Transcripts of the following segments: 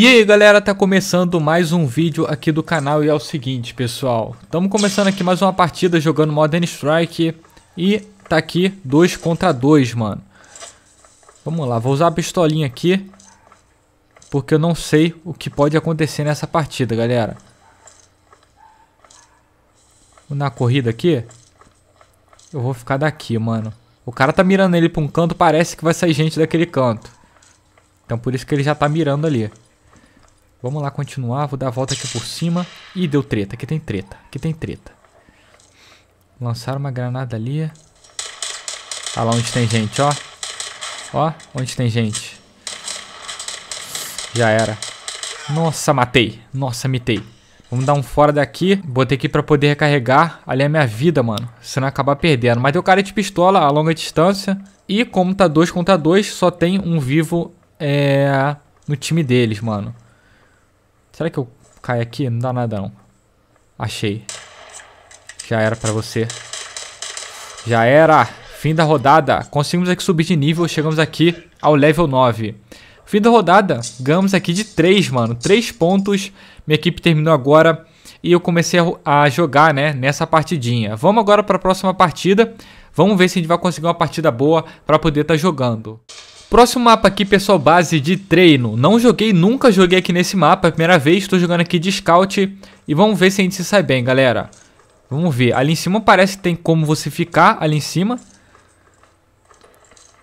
E aí galera, tá começando mais um vídeo aqui do canal e é o seguinte pessoal, estamos começando aqui mais uma partida jogando Modern Strike e tá aqui 2 contra 2 mano. Vamos lá, vou usar a pistolinha aqui, porque eu não sei o que pode acontecer nessa partida galera. Na corrida aqui, eu vou ficar daqui mano. O cara tá mirando ele pra um canto, parece que vai sair gente daquele canto. Então por isso que ele já tá mirando ali. Vamos lá continuar, vou dar a volta aqui por cima. Ih, deu treta, aqui tem treta, aqui tem treta. Lançaram uma granada ali. Olha ah lá onde tem gente, ó. Ó, onde tem gente. Já era. Nossa, matei. Nossa, mitei. Vamos dar um fora daqui. Botei aqui pra poder recarregar. Ali é minha vida, mano. Senão acabar perdendo. Mas deu cara de pistola a longa distância. E como tá 2 contra 2, só tem um vivo é, no time deles, mano. Será que eu caio aqui? Não dá nada não. Achei. Já era pra você. Já era. Fim da rodada. Conseguimos aqui subir de nível. Chegamos aqui ao level 9. Fim da rodada. Ganhamos aqui de 3, mano. 3 pontos. Minha equipe terminou agora. E eu comecei a jogar, né? Nessa partidinha. Vamos agora para a próxima partida. Vamos ver se a gente vai conseguir uma partida boa para poder estar tá jogando. Próximo mapa aqui, pessoal, base de treino. Não joguei, nunca joguei aqui nesse mapa. É primeira vez, estou jogando aqui de scout. E vamos ver se a gente se sai bem, galera. Vamos ver. Ali em cima parece que tem como você ficar ali em cima.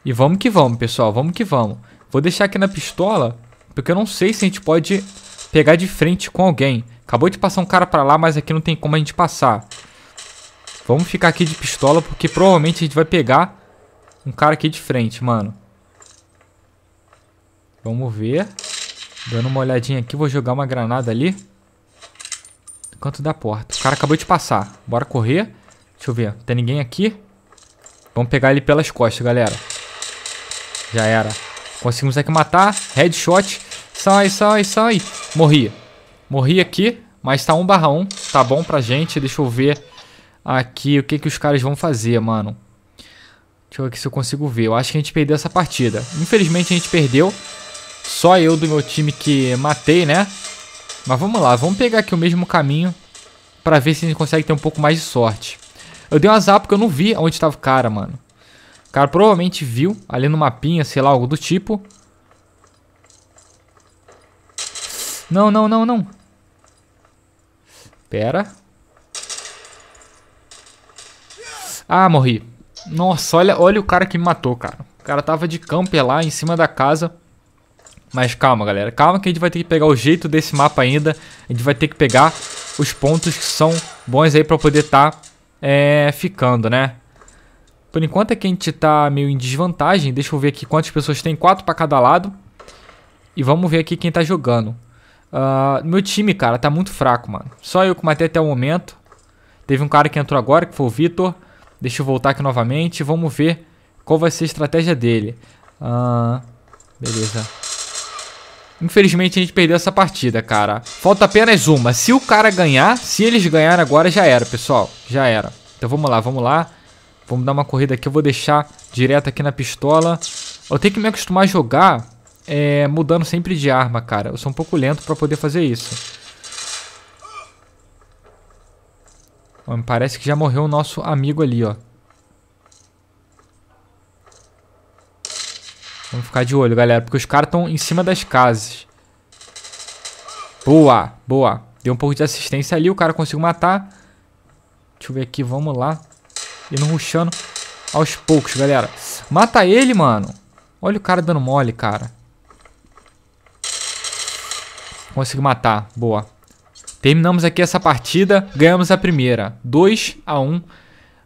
E vamos que vamos, pessoal. Vamos que vamos. Vou deixar aqui na pistola, porque eu não sei se a gente pode pegar de frente com alguém. Acabou de passar um cara pra lá, mas aqui não tem como a gente passar. Vamos ficar aqui de pistola, porque provavelmente a gente vai pegar um cara aqui de frente, mano. Vamos ver. Dando uma olhadinha aqui, vou jogar uma granada ali. No canto da porta. O cara acabou de passar. Bora correr. Deixa eu ver. Tem ninguém aqui? Vamos pegar ele pelas costas, galera. Já era. Conseguimos aqui matar. Headshot. Sai, sai, sai. Morri. Morri aqui. Mas tá 1 barra 1. Tá bom pra gente. Deixa eu ver aqui o que, que os caras vão fazer, mano. Deixa eu ver se eu consigo ver. Eu acho que a gente perdeu essa partida. Infelizmente a gente perdeu. Só eu do meu time que matei, né? Mas vamos lá, vamos pegar aqui o mesmo caminho para ver se a gente consegue ter um pouco mais de sorte. Eu dei um azar porque eu não vi onde estava o cara, mano. O cara provavelmente viu ali no mapinha, sei lá, algo do tipo. Não, não, não, não. Pera. Ah, morri. Nossa, olha, olha o cara que me matou, cara. O cara tava de camper lá em cima da casa. Mas calma, galera. Calma que a gente vai ter que pegar o jeito desse mapa ainda. A gente vai ter que pegar os pontos que são bons aí pra poder estar tá, é, ficando, né? Por enquanto é que a gente tá meio em desvantagem. Deixa eu ver aqui quantas pessoas tem. Quatro pra cada lado. E vamos ver aqui quem tá jogando. Uh, meu time, cara, tá muito fraco, mano. Só eu que matei até o momento. Teve um cara que entrou agora, que foi o Vitor. Deixa eu voltar aqui novamente. Vamos ver qual vai ser a estratégia dele. Uh, beleza. Infelizmente a gente perdeu essa partida, cara. Falta apenas uma. Se o cara ganhar, se eles ganharem agora, já era, pessoal. Já era. Então vamos lá, vamos lá. Vamos dar uma corrida aqui. Eu vou deixar direto aqui na pistola. Eu tenho que me acostumar a jogar é, mudando sempre de arma, cara. Eu sou um pouco lento pra poder fazer isso. me parece que já morreu o nosso amigo ali, ó. Vamos ficar de olho, galera, porque os caras estão em cima das casas. Boa, boa. Deu um pouco de assistência ali, o cara conseguiu matar. Deixa eu ver aqui, vamos lá. Indo ruxando aos poucos, galera. Mata ele, mano. Olha o cara dando mole, cara. Consegui matar, boa. Terminamos aqui essa partida, ganhamos a primeira. 2 a 1 um.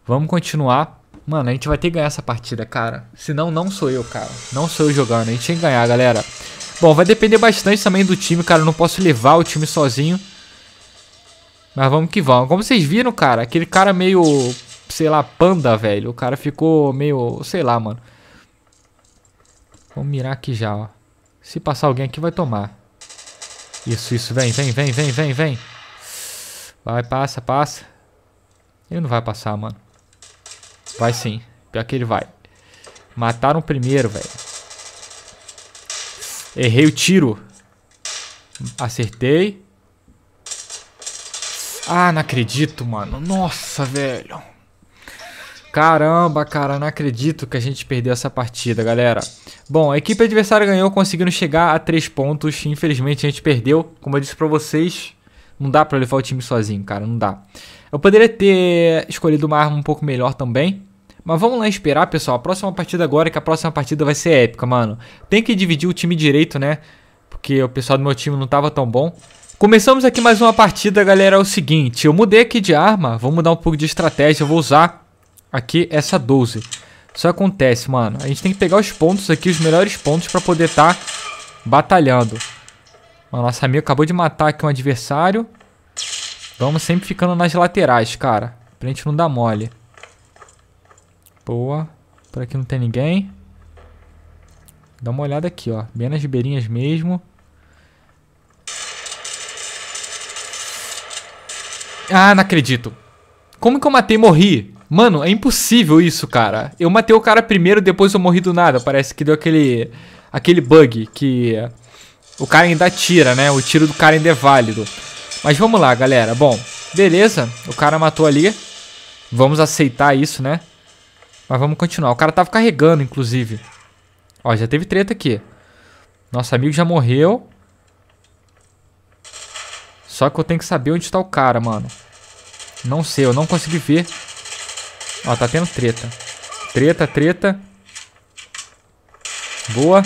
Vamos continuar. Mano, a gente vai ter que ganhar essa partida, cara. Senão, não sou eu, cara. Não sou eu jogando. A gente tem que ganhar, galera. Bom, vai depender bastante também do time, cara. Eu não posso levar o time sozinho. Mas vamos que vamos. Como vocês viram, cara, aquele cara meio, sei lá, panda, velho. O cara ficou meio, sei lá, mano. Vamos mirar aqui já, ó. Se passar alguém aqui, vai tomar. Isso, isso. Vem, vem, vem, vem, vem, vem. Vai, passa, passa. Ele não vai passar, mano. Vai sim. Pior que ele vai. Mataram o primeiro, velho. Errei o tiro. Acertei. Ah, não acredito, mano. Nossa, velho. Caramba, cara, não acredito que a gente perdeu essa partida, galera. Bom, a equipe adversária ganhou, conseguindo chegar a 3 pontos. Infelizmente, a gente perdeu. Como eu disse pra vocês, não dá pra levar o time sozinho, cara, não dá. Eu poderia ter escolhido uma arma um pouco melhor também. Mas vamos lá esperar, pessoal. A próxima partida agora, que a próxima partida vai ser épica, mano. Tem que dividir o time direito, né? Porque o pessoal do meu time não tava tão bom. Começamos aqui mais uma partida, galera. É o seguinte, eu mudei aqui de arma. Vamos mudar um pouco de estratégia. Eu vou usar aqui essa 12. Isso acontece, mano. A gente tem que pegar os pontos aqui, os melhores pontos, pra poder estar tá batalhando. Mano, nossa amiga acabou de matar aqui um adversário. Vamos sempre ficando nas laterais, cara. Pra gente não dar mole. Boa. Por aqui não tem ninguém. Dá uma olhada aqui, ó. Bem nas beirinhas mesmo. Ah, não acredito. Como que eu matei e morri? Mano, é impossível isso, cara. Eu matei o cara primeiro, depois eu morri do nada. Parece que deu aquele... Aquele bug que... O cara ainda tira né? O tiro do cara ainda é válido. Mas vamos lá, galera. Bom, beleza. O cara matou ali. Vamos aceitar isso, né? Mas vamos continuar. O cara tava carregando, inclusive. Ó, já teve treta aqui. Nosso amigo já morreu. Só que eu tenho que saber onde tá o cara, mano. Não sei, eu não consegui ver. Ó, tá tendo treta. Treta, treta. Boa.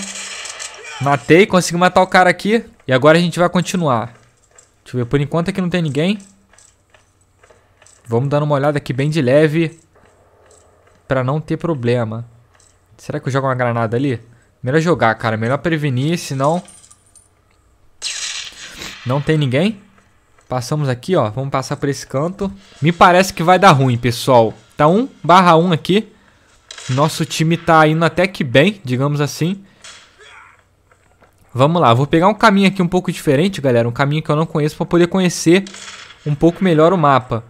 Matei, consegui matar o cara aqui. E agora a gente vai continuar. Deixa eu ver, por enquanto aqui não tem ninguém. Vamos dando uma olhada aqui bem de leve pra não ter problema. Será que eu jogo uma granada ali? Melhor jogar, cara. Melhor prevenir, senão... Não tem ninguém. Passamos aqui, ó. Vamos passar por esse canto. Me parece que vai dar ruim, pessoal. Tá 1 barra 1 aqui. Nosso time tá indo até que bem, digamos assim. Vamos lá, vou pegar um caminho aqui um pouco diferente, galera. Um caminho que eu não conheço para poder conhecer um pouco melhor o mapa.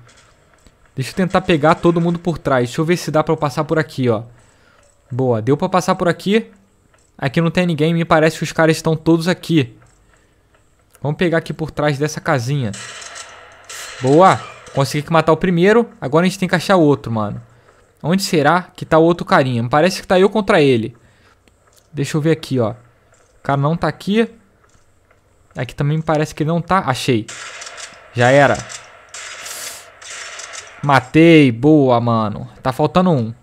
Deixa eu tentar pegar todo mundo por trás. Deixa eu ver se dá pra eu passar por aqui, ó. Boa, deu pra passar por aqui. Aqui não tem ninguém, me parece que os caras estão todos aqui. Vamos pegar aqui por trás dessa casinha. Boa, consegui matar o primeiro. Agora a gente tem que achar outro, mano. Onde será que tá o outro carinha? Me parece que tá eu contra ele. Deixa eu ver aqui, ó. O cara não tá aqui. Aqui também me parece que ele não tá. Achei. Já era. Matei, boa, mano. Tá faltando um.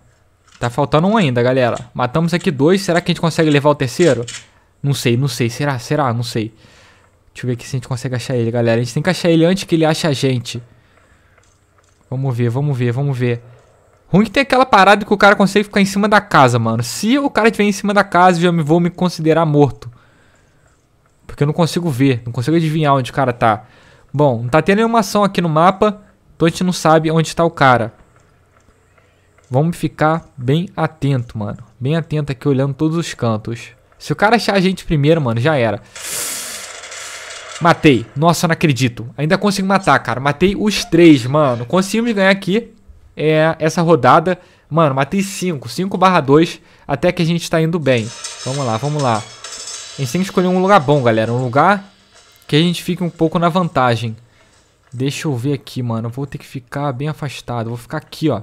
Tá faltando um ainda, galera. Matamos aqui dois. Será que a gente consegue levar o terceiro? Não sei, não sei. Será? Será? Não sei. Deixa eu ver aqui se a gente consegue achar ele, galera. A gente tem que achar ele antes que ele ache a gente. Vamos ver, vamos ver, vamos ver. Ruim que tem aquela parada que o cara consegue ficar em cima da casa, mano. Se o cara estiver em cima da casa, eu já me vou me considerar morto. Porque eu não consigo ver, não consigo adivinhar onde o cara tá. Bom, não tá tendo nenhuma ação aqui no mapa. Então a gente não sabe onde está o cara. Vamos ficar bem atento, mano. Bem atento aqui, olhando todos os cantos. Se o cara achar a gente primeiro, mano, já era. Matei. Nossa, não acredito. Ainda consigo matar, cara. Matei os três, mano. Conseguimos ganhar aqui é, essa rodada. Mano, matei cinco, cinco barra dois. Até que a gente tá indo bem. Vamos lá, vamos lá. A gente tem que escolher um lugar bom, galera. Um lugar que a gente fique um pouco na vantagem. Deixa eu ver aqui, mano. Vou ter que ficar bem afastado. Vou ficar aqui, ó.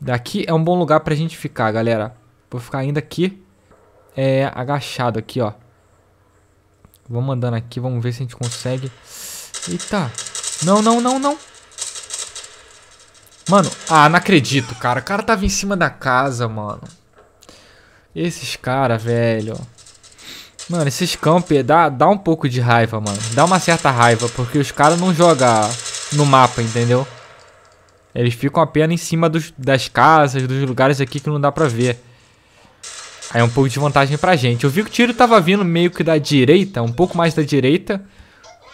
Daqui é um bom lugar pra gente ficar, galera. Vou ficar ainda aqui. É, agachado aqui, ó. Vamos andando aqui. Vamos ver se a gente consegue. Eita. Não, não, não, não. Mano, ah, não acredito, cara. O cara tava em cima da casa, mano. Esses caras, velho. Mano, esses camper dá, dá um pouco de raiva, mano. Dá uma certa raiva, porque os caras não jogam no mapa, entendeu? Eles ficam apenas em cima dos, das casas, dos lugares aqui que não dá pra ver. Aí é um pouco de vantagem pra gente. Eu vi que o tiro tava vindo meio que da direita, um pouco mais da direita.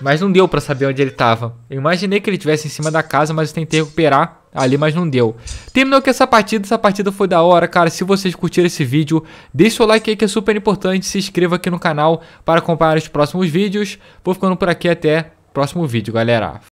Mas não deu pra saber onde ele tava. Eu imaginei que ele tivesse em cima da casa, mas eu tentei recuperar ali, mas não deu. Terminou que essa partida, essa partida foi da hora, cara. Se vocês curtiram esse vídeo, deixe o like aí que é super importante. Se inscreva aqui no canal para acompanhar os próximos vídeos. Vou ficando por aqui até próximo vídeo, galera.